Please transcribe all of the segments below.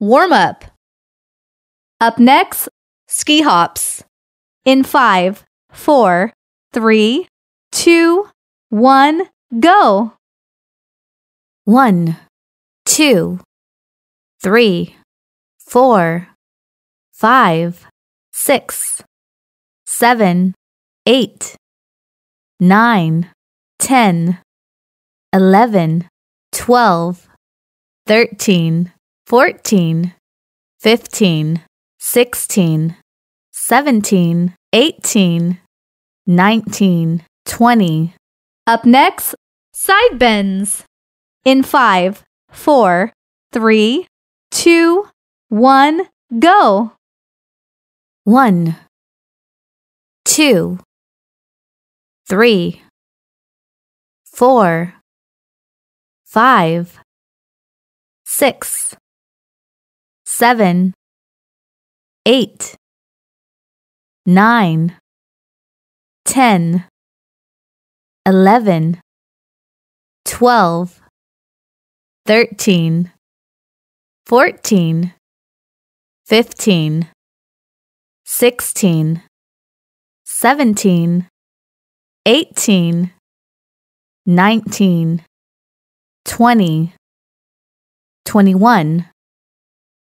warm up. Up next, ski hops. In five, four, three, two, one, go. One, two, three, four, five, six, seven, eight, nine, ten, eleven, twelve, thirteen. 14, 15, 16, 17, 18, 19, 20. Up next, side bends. In five, four, three, two, one, go. One, two, three, four, five, six seven, eight, nine, ten, eleven, twelve, thirteen, fourteen, fifteen, sixteen, seventeen, eighteen, nineteen, twenty, twenty-one.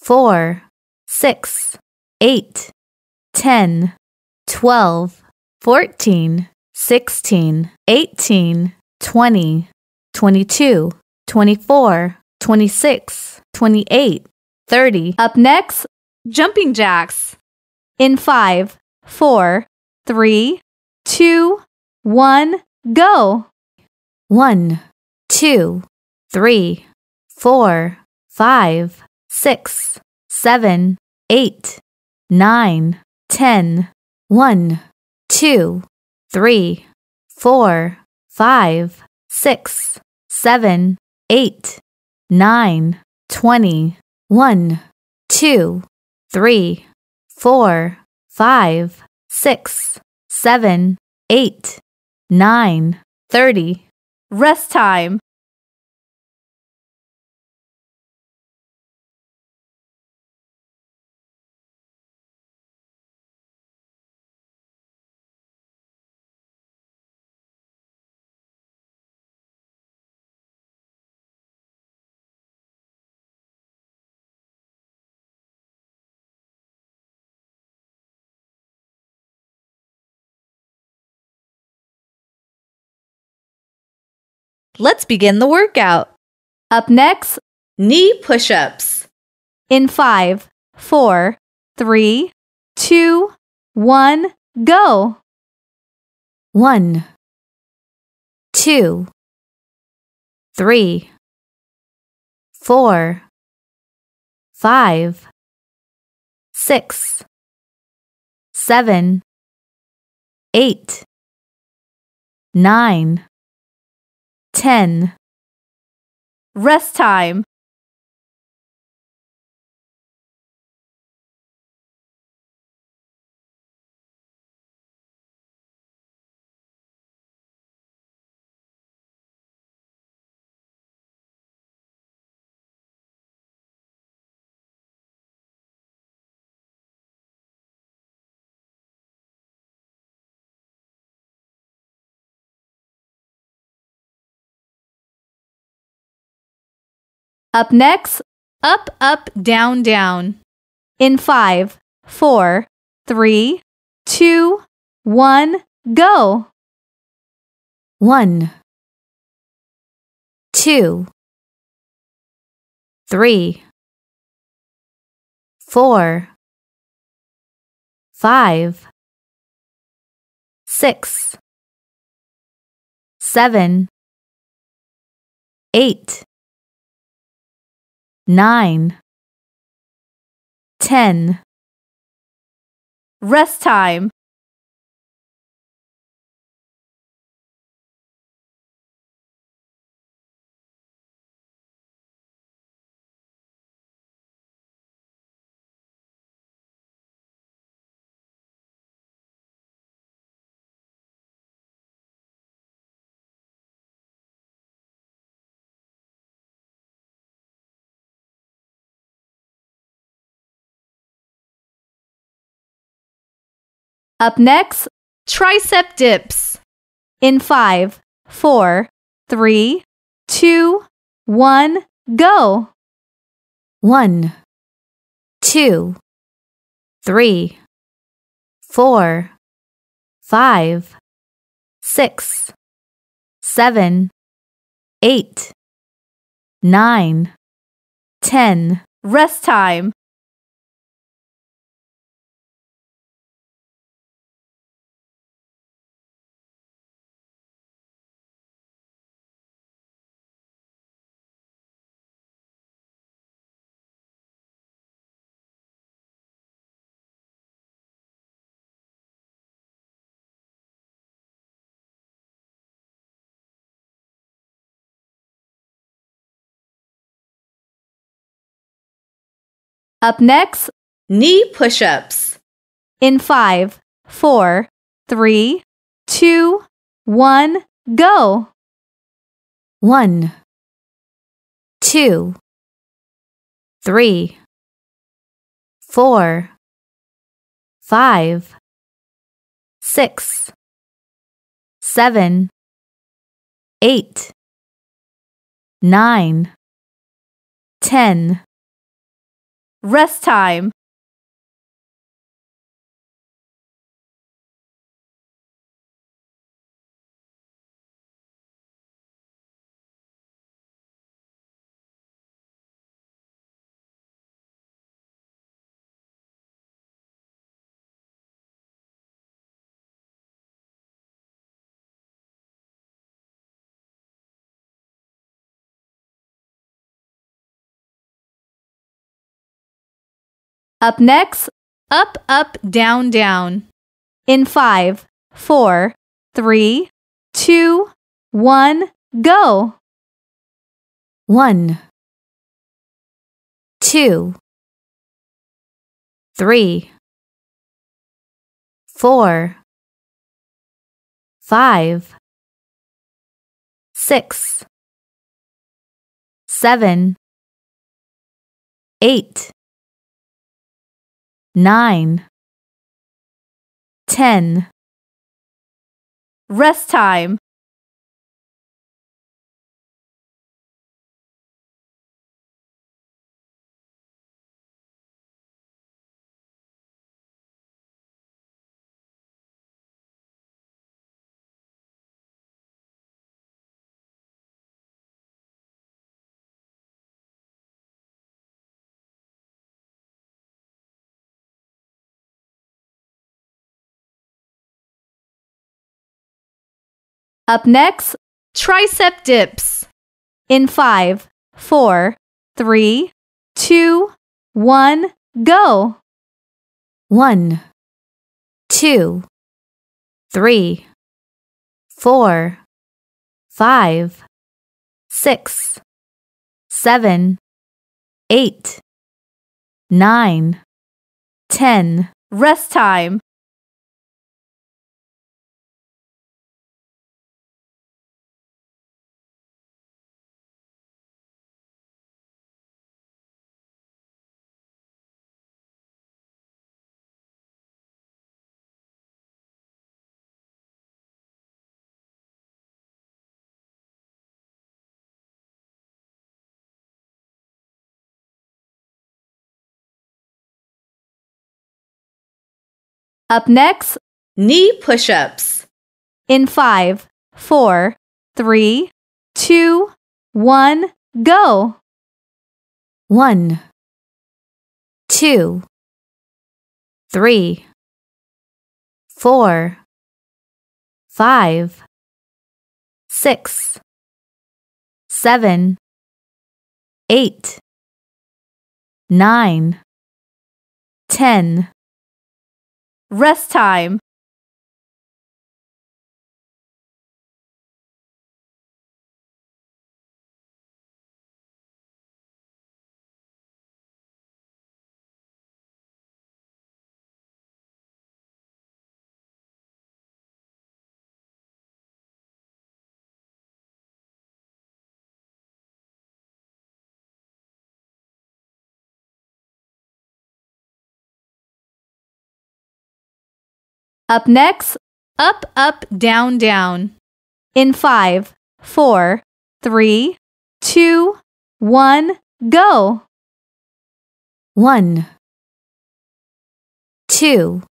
four, six, eight, ten, twelve, fourteen, sixteen, eighteen, twenty, twenty-two, twenty-four, twenty-six, twenty-eight, thirty. Up next, jumping jacks. In five, four, three, two, one, go. One, two, three, four, five six, seven, eight, nine, ten, one, two, three, four, five, six, seven, eight, nine, twenty, one, two, three, four, five, six, seven, eight, nine, thirty. Rest time. Let's begin the workout. Up next, knee push ups. In five, four, three, two, one, go. One, two, three, four, five, six, seven, eight, nine. 10. Rest time. Up next, up, up, down, down. In five, four, three, two, one, go. One, two, three, four, five, six, seven, eight nine, ten. Rest time. Up next, tricep dips. In five, four, three, two, one, go. One, two, three, four, five, six, seven, eight, nine, ten. Rest time. Up next, knee push ups. In five, four, three, two, one, go. One, two, three, four, five, six, seven, eight, nine, ten rest time Up next, up, up, down, down. In five, four, three, two, one, go. One, two, three, four, five, six, seven, eight nine, ten. Rest time. Up next, tricep dips. In five, four, three, two, one, go. One, two, three, four, five, six, seven, eight, nine, ten. Rest time. Up next, knee push ups. In five, four, three, two, one, go. One, two, three, four, five, six, seven, eight, nine, ten rest time Up next, up, up, down, down. In five, four, three, two, one, go. One, two,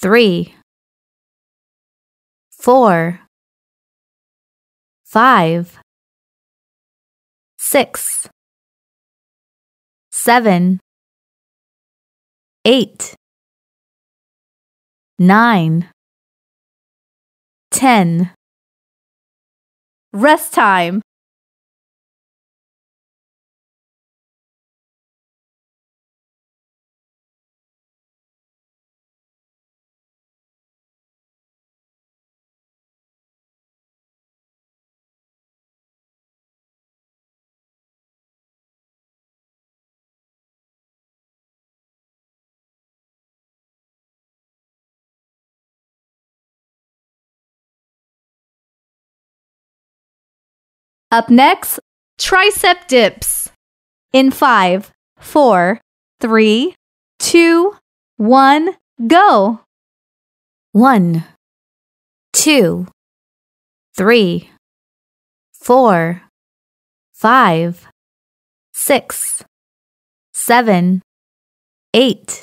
three, four, five, six, seven, eight nine, ten. Rest time. Up next, tricep dips. In five, four, three, two, one, go. One, two, three, four, five, six, seven, eight,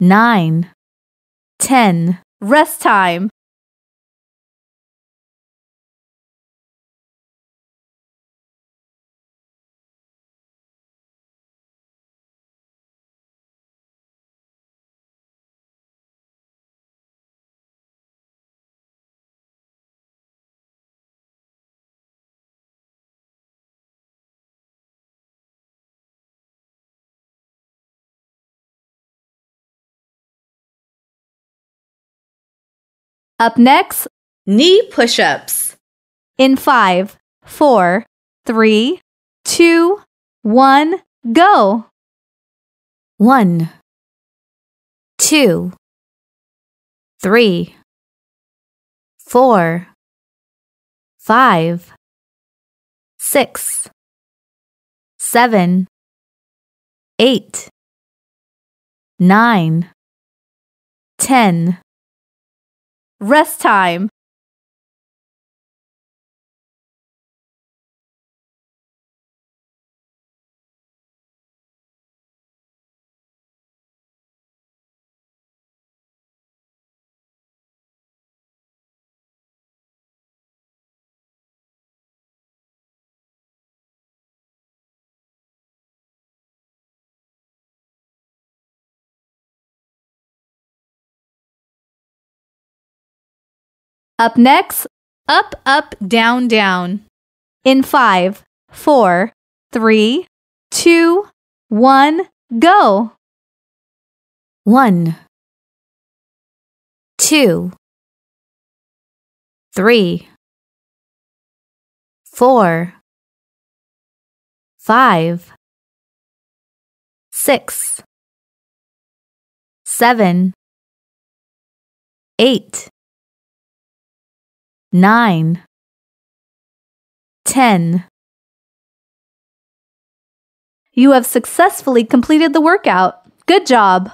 nine, ten. Rest time. Up next, knee push ups. In five, four, three, two, one, go. One, two, three, four, five, six, seven, eight, nine, ten rest time Up next, up, up, down, down. In five, four, three, two, one, go. One, two, three, four, five, six, seven, eight nine, ten. You have successfully completed the workout. Good job!